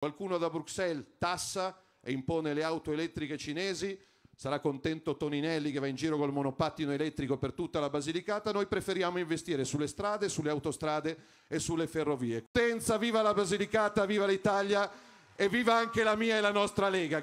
Qualcuno da Bruxelles tassa e impone le auto elettriche cinesi, sarà contento Toninelli che va in giro col monopattino elettrico per tutta la Basilicata, noi preferiamo investire sulle strade, sulle autostrade e sulle ferrovie. Potenza, viva la Basilicata, viva l'Italia e viva anche la mia e la nostra Lega.